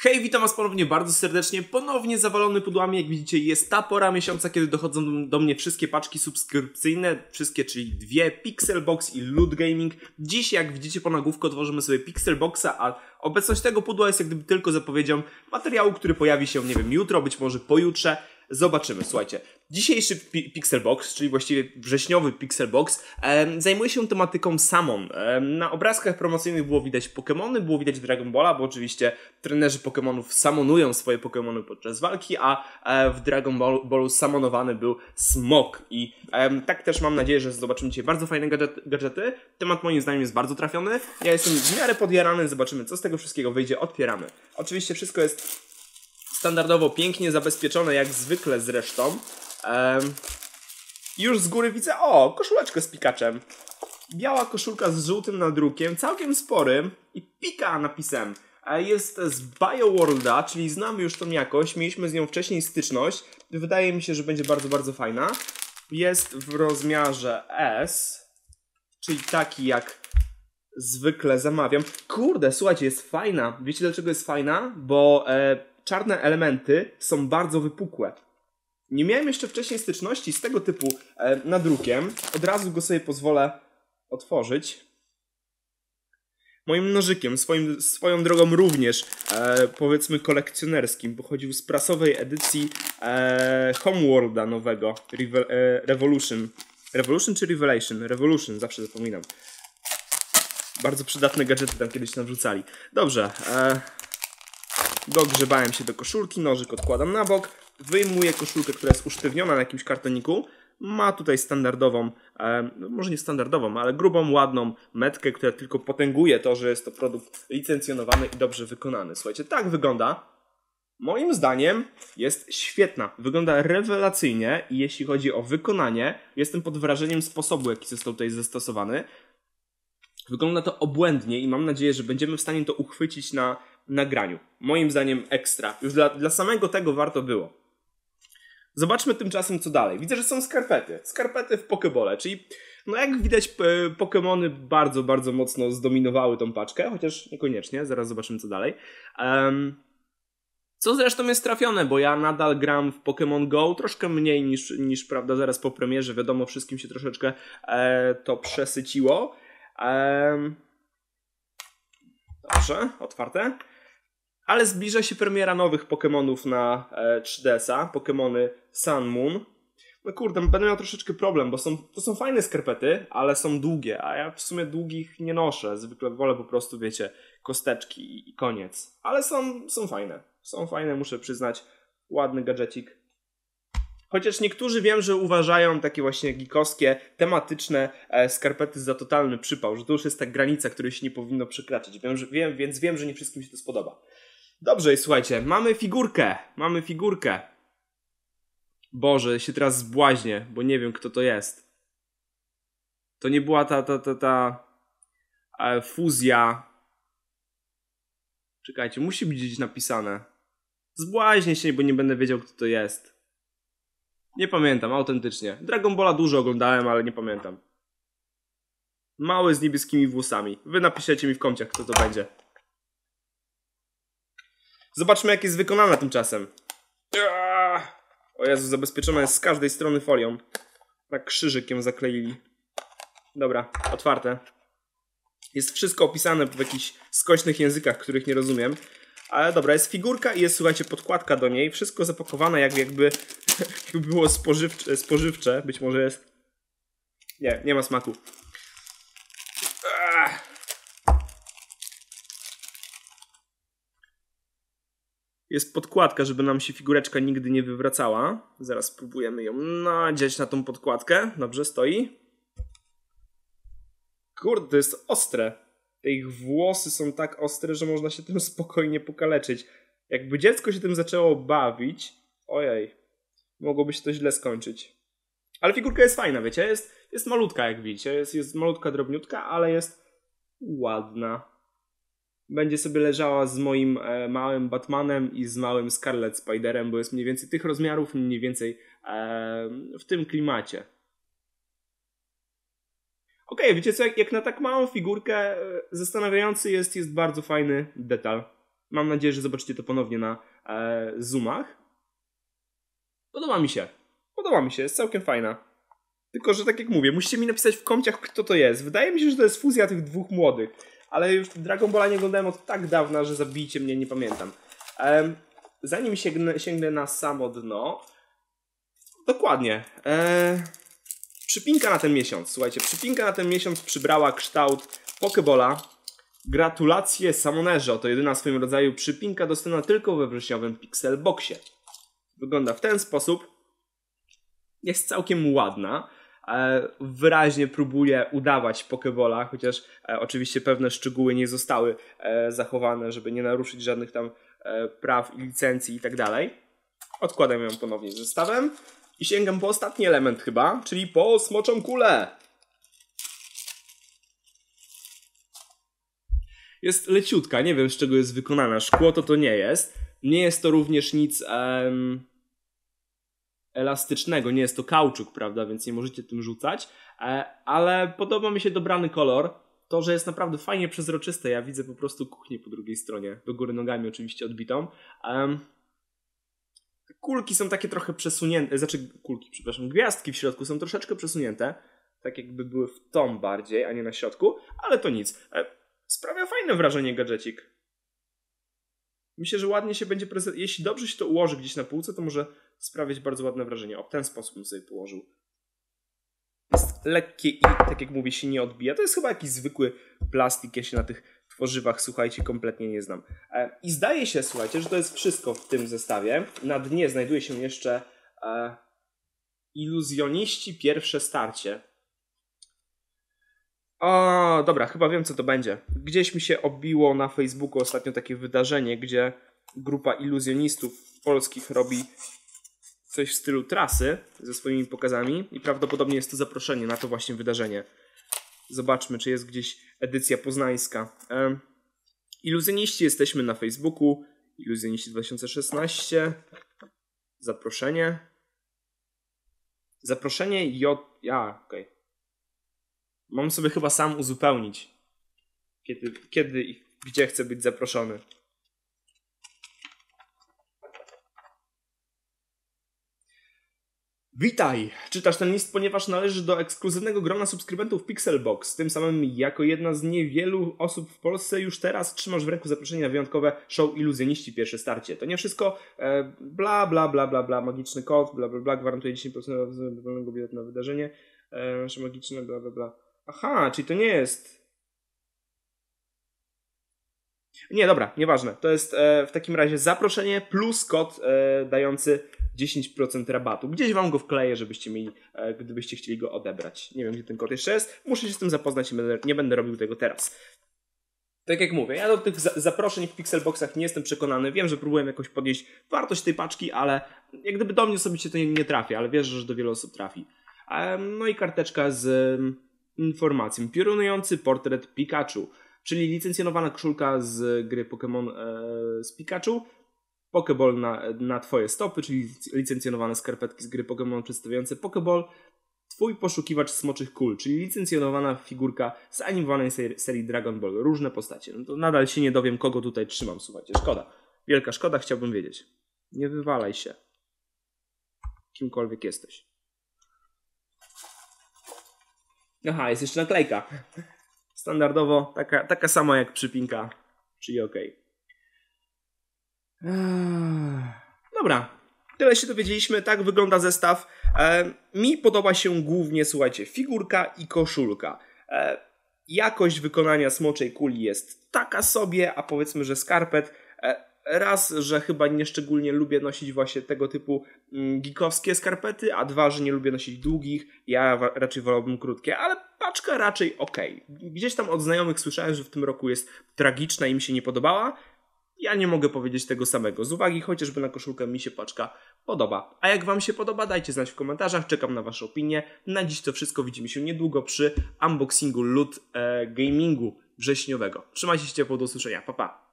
Hej, witam was ponownie bardzo serdecznie, ponownie zawalony pudłami, jak widzicie jest ta pora miesiąca, kiedy dochodzą do mnie wszystkie paczki subskrypcyjne, wszystkie, czyli dwie, Pixelbox i Loot Gaming. Dziś, jak widzicie po nagłówku, otworzymy sobie Pixelboxa, a obecność tego pudła jest jak gdyby tylko zapowiedzią materiału, który pojawi się, nie wiem, jutro, być może pojutrze, Zobaczymy, słuchajcie. Dzisiejszy pi Pixelbox, czyli właściwie wrześniowy Pixelbox, Box zajmuje się tematyką Samon. na obrazkach promocyjnych było widać Pokémony, było widać Dragon Balla, bo oczywiście trenerzy Pokémonów samonują swoje Pokémony podczas walki, a e, w Dragon Ballu, Ballu samonowany był Smok. I tak też mam nadzieję, że zobaczymy dzisiaj bardzo fajne gadżety, gadżety. Temat moim zdaniem jest bardzo trafiony. Ja jestem w miarę podjarany, zobaczymy co z tego wszystkiego wyjdzie. Otwieramy. Oczywiście wszystko jest Standardowo pięknie zabezpieczone, jak zwykle zresztą. Ehm, już z góry widzę, o, koszuleczkę z pikaczem. Biała koszulka z żółtym nadrukiem, całkiem sporym i pika napisem. E, jest z BioWorlda, czyli znamy już tą jakość, mieliśmy z nią wcześniej styczność. Wydaje mi się, że będzie bardzo, bardzo fajna. Jest w rozmiarze S, czyli taki jak zwykle zamawiam. Kurde, słuchajcie, jest fajna. Wiecie dlaczego jest fajna? Bo e, czarne elementy są bardzo wypukłe. Nie miałem jeszcze wcześniej styczności z tego typu e, nadrukiem. Od razu go sobie pozwolę otworzyć. Moim nożykiem, swoim, swoją drogą również e, powiedzmy kolekcjonerskim, pochodził z prasowej edycji e, Homeworlda nowego, Reve e, Revolution. Revolution czy Revelation? Revolution, zawsze zapominam. Bardzo przydatne gadżety tam kiedyś nawrzucali. Dobrze, e, Dogrzebałem się do koszulki, nożyk odkładam na bok, wyjmuję koszulkę, która jest usztywniona na jakimś kartoniku. Ma tutaj standardową, e, no może nie standardową, ale grubą, ładną metkę, która tylko potęguje to, że jest to produkt licencjonowany i dobrze wykonany. Słuchajcie, tak wygląda moim zdaniem jest świetna. Wygląda rewelacyjnie i jeśli chodzi o wykonanie, jestem pod wrażeniem sposobu, jaki został tutaj zastosowany. Wygląda to obłędnie i mam nadzieję, że będziemy w stanie to uchwycić na nagraniu. Moim zdaniem ekstra. Już dla, dla samego tego warto było. Zobaczmy tymczasem, co dalej. Widzę, że są skarpety. Skarpety w Pokebole, czyli no jak widać, Pokémony bardzo, bardzo mocno zdominowały tą paczkę, chociaż niekoniecznie, zaraz zobaczymy co dalej. Um, co zresztą jest trafione, bo ja nadal gram w Pokémon Go troszkę mniej niż, niż prawda, zaraz po premierze. Wiadomo, wszystkim się troszeczkę e, to przesyciło. Um, dobrze, otwarte. Ale zbliża się premiera nowych Pokémonów na 3DS-a, e, Pokémony Sun Moon. No kurde, będę miał troszeczkę problem, bo są, to są fajne skarpety, ale są długie, a ja w sumie długich nie noszę. Zwykle wolę po prostu, wiecie, kosteczki i, i koniec. Ale są, są fajne. Są fajne, muszę przyznać. Ładny gadżecik. Chociaż niektórzy wiem, że uważają takie właśnie geekowskie, tematyczne e, skarpety za totalny przypał, że to już jest ta granica, której się nie powinno przekraczać. Wiem, że, wiem, więc wiem, że nie wszystkim się to spodoba. Dobrze, słuchajcie, mamy figurkę, mamy figurkę. Boże, się teraz zbłaźnię, bo nie wiem kto to jest. To nie była ta, ta, ta, ta e, fuzja. Czekajcie, musi być gdzieś napisane. Zbłaźnię się, bo nie będę wiedział kto to jest. Nie pamiętam, autentycznie. Dragon Balla dużo oglądałem, ale nie pamiętam. Mały z niebieskimi włosami. Wy napiszecie mi w komciach, kto to będzie. Zobaczmy, jak jest wykonana tymczasem. O Jezu, zabezpieczona jest z każdej strony folią. Tak krzyżykiem zakleili. Dobra, otwarte. Jest wszystko opisane w jakichś skośnych językach, których nie rozumiem. Ale dobra, jest figurka i jest, słuchajcie, podkładka do niej. Wszystko zapakowane jakby, jakby było spożywcze, spożywcze. Być może jest... Nie, nie ma smaku. jest podkładka, żeby nam się figureczka nigdy nie wywracała. Zaraz spróbujemy ją nadzieć na tą podkładkę. Dobrze stoi. Kurde, to jest ostre. Te ich włosy są tak ostre, że można się tym spokojnie pokaleczyć. Jakby dziecko się tym zaczęło bawić, ojej, mogłoby się to źle skończyć. Ale figurka jest fajna, wiecie? Jest, jest malutka, jak widzicie. Jest, jest malutka, drobniutka, ale jest ładna będzie sobie leżała z moim e, małym Batmanem i z małym Scarlet Spiderem, bo jest mniej więcej tych rozmiarów, mniej więcej e, w tym klimacie. Okej, okay, wiecie co, jak, jak, na tak małą figurkę e, zastanawiający jest, jest bardzo fajny detal. Mam nadzieję, że zobaczycie to ponownie na e, zoomach. Podoba mi się. Podoba mi się, jest całkiem fajna. Tylko, że tak jak mówię, musicie mi napisać w komciach, kto to jest. Wydaje mi się, że to jest fuzja tych dwóch młodych ale już Dragon Balla nie oglądałem od tak dawna, że zabijcie mnie, nie pamiętam. zanim sięgnę, sięgnę, na samo dno, dokładnie. E, przypinka na ten miesiąc, słuchajcie, przypinka na ten miesiąc przybrała kształt Pokebola. Gratulacje Samonerze, to jedyna w swoim rodzaju przypinka dostępna tylko we wrześniowym Pixel Boxie. Wygląda w ten sposób. Jest całkiem ładna. E, wyraźnie próbuje udawać Pokebola, chociaż e, oczywiście pewne szczegóły nie zostały e, zachowane, żeby nie naruszyć żadnych tam praw i licencji i tak dalej. Odkładam ją ponownie z zestawem i sięgam po ostatni element chyba, czyli po smoczą kulę. Jest leciutka, nie wiem z czego jest wykonana. Szkło to to nie jest. Nie jest to również nic... Um elastycznego, nie jest to kauczuk, prawda, więc nie możecie tym rzucać, e, ale podoba mi się dobrany kolor, to, że jest naprawdę fajnie przezroczyste, ja widzę po prostu kuchnię po drugiej stronie, do góry nogami oczywiście odbitą. Kulki są takie trochę przesunięte, znaczy kulki, przepraszam, gwiazdki w środku są troszeczkę przesunięte, tak jakby były w tom bardziej, a nie na środku, ale to nic. E, sprawia fajne wrażenie gadżecik. Myślę, że ładnie się będzie prezent... Jeśli dobrze się to ułoży gdzieś na półce, to może sprawiać bardzo ładne wrażenie. O, w ten sposób bym sobie położył. Jest lekkie i, tak jak mówię, się nie odbija. To jest chyba jakiś zwykły plastik, ja się na tych tworzywach, słuchajcie, kompletnie nie znam. E, I zdaje się, słuchajcie, że to jest wszystko w tym zestawie. Na dnie znajduje się jeszcze e, Iluzjoniści Pierwsze Starcie. O, dobra, chyba wiem co to będzie. Gdzieś mi się obiło na Facebooku ostatnio takie wydarzenie, gdzie grupa iluzjonistów polskich robi coś w stylu trasy ze swoimi pokazami i prawdopodobnie jest to zaproszenie na to właśnie wydarzenie. Zobaczmy, czy jest gdzieś edycja poznańska. E, iluzjoniści jesteśmy na Facebooku. Iluzjoniści 2016. Zaproszenie. Zaproszenie J... A, okej. Okay. Mam sobie chyba sam uzupełnić. Kiedy, kiedy i gdzie chcę być zaproszony. Witaj! Czytasz ten list, ponieważ należy do ekskluzywnego grona subskrybentów Pixelbox. Tym samym, jako jedna z niewielu osób w Polsce, już teraz trzymasz w ręku zaproszenie na wyjątkowe show Iluzjoniści Pierwsze Starcie. To nie wszystko. E, bla, bla, bla, bla, bla, magiczny kod, bla, bla, bla, gwarantuje 10% dowolnego biletu na wydarzenie. E, nasze magiczne, bla, bla, bla. Aha, czyli to nie jest... Nie, dobra, nieważne. To jest e, w takim razie zaproszenie plus kod e, dający 10% rabatu. Gdzieś wam go wkleję, żebyście mieli, e, gdybyście chcieli go odebrać. Nie wiem, gdzie ten kod jeszcze jest. Muszę się z tym zapoznać nie będę robił tego teraz. Tak jak mówię, ja do tych zaproszeń w Pixelboxach nie jestem przekonany. Wiem, że próbuję jakoś podnieść wartość tej paczki, ale jak gdyby do mnie osobiście to nie trafi, ale wierzę, że do wielu osób trafi. No i karteczka z informacją. Piorunujący portret Pikachu, czyli licencjonowana koszulka z gry Pokémon e, z Pikachu Pokeball na, na twoje stopy, czyli licencjonowane skarpetki z gry Pokémon przedstawiające Pokeball, twój poszukiwacz smoczych kul, czyli licencjonowana figurka z animowanej serii, serii Dragon Ball. Różne postacie. No to nadal się nie dowiem, kogo tutaj trzymam, słuchajcie. Szkoda. Wielka szkoda, chciałbym wiedzieć. Nie wywalaj się. Kimkolwiek jesteś. Aha, jest jeszcze naklejka. Standardowo taka, taka sama jak przypinka, czyli okej. Okay. Dobra, tyle się dowiedzieliśmy, tak wygląda zestaw. E, mi podoba się głównie, słuchajcie, figurka i koszulka. E, jakość wykonania smoczej kuli jest taka sobie, a powiedzmy, że skarpet. E, raz, że chyba nieszczególnie lubię nosić właśnie tego typu mm, geekowskie skarpety, a dwa, że nie lubię nosić długich, ja raczej wolałbym krótkie, ale paczka raczej ok. Gdzieś tam od znajomych słyszałem, że w tym roku jest tragiczna i mi się nie podobała, ja nie mogę powiedzieć tego samego, z uwagi chociażby na koszulkę mi się paczka podoba. A jak Wam się podoba, dajcie znać w komentarzach, czekam na Wasze opinie. Na dziś to wszystko, widzimy się niedługo przy unboxingu lud e, gamingu wrześniowego. Trzymajcie się ciepło, do usłyszenia, pa pa!